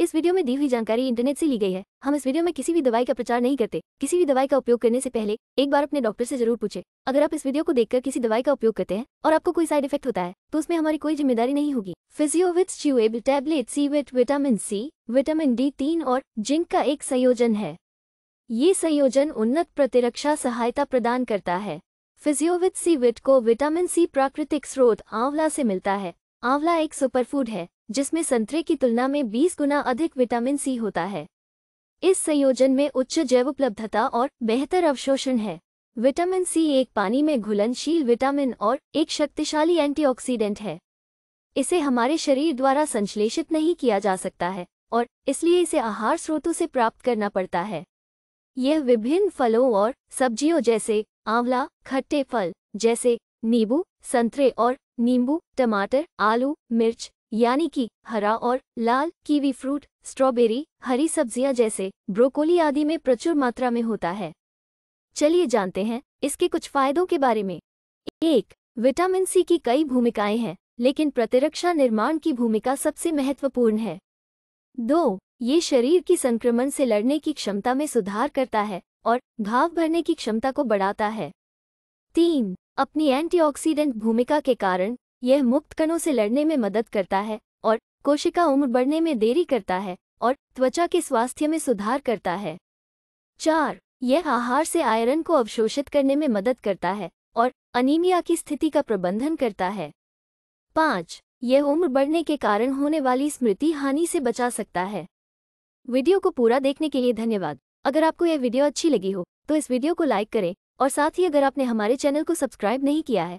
इस वीडियो में दी हुई जानकारी इंटरनेट से ली गई है हम इस वीडियो में किसी भी दवाई का प्रचार नहीं करते किसी भी दवाई का उपयोग करने से पहले एक बार अपने डॉक्टर से जरूर पूछे अगर आप इस वीडियो को देखकर किसी दवाई का उपयोग करते हैं और आपको कोई साइड इफेक्ट होता है तो उसमें हमारी कोई जिम्मेदारी नहीं होगी फिजियोविथ च्यूएबल टैबलेट सीवेट विटामिन सी विटामिन डी तीन और जिंक का एक संयोजन है ये संयोजन उन्नत प्रतिरक्षा सहायता प्रदान करता है फिजियोविथ विट को विटामिन सी प्राकृतिक स्रोत आंवला से मिलता है आंवला एक सुपरफूड है जिसमें संतरे की तुलना में 20 गुना अधिक विटामिन सी होता है इस संयोजन में उच्च जैव उपलब्धता और बेहतर अवशोषण है विटामिन सी एक पानी में घुलनशील विटामिन और एक शक्तिशाली एंटीऑक्सीडेंट है इसे हमारे शरीर द्वारा संश्लेषित नहीं किया जा सकता है और इसलिए इसे आहार स्रोतों से प्राप्त करना पड़ता है यह विभिन्न फलों और सब्जियों जैसे आंवला खट्टे फल जैसे नींबू संतरे और नींबू टमाटर आलू मिर्च यानी कि हरा और लाल कीवी फ्रूट स्ट्रॉबेरी हरी सब्जियां जैसे ब्रोकोली आदि में प्रचुर मात्रा में होता है चलिए जानते हैं इसके कुछ फायदों के बारे में एक विटामिन सी की कई भूमिकाएं हैं लेकिन प्रतिरक्षा निर्माण की भूमिका सबसे महत्वपूर्ण है दो ये शरीर की संक्रमण से लड़ने की क्षमता में सुधार करता है और घाव भरने की क्षमता को बढ़ाता है तीन अपनी एंटीऑक्सीडेंट भूमिका के कारण यह मुक्त कणों से लड़ने में मदद करता है और कोशिका उम्र बढ़ने में देरी करता है और त्वचा के स्वास्थ्य में सुधार करता है चार यह आहार से आयरन को अवशोषित करने में मदद करता है और अनीमिया की स्थिति का प्रबंधन करता है पाँच यह उम्र बढ़ने के कारण होने वाली स्मृति हानि से बचा सकता है वीडियो को पूरा देखने के लिए धन्यवाद अगर आपको यह वीडियो अच्छी लगी हो तो इस वीडियो को लाइक करें और साथ ही अगर आपने हमारे चैनल को सब्सक्राइब नहीं किया है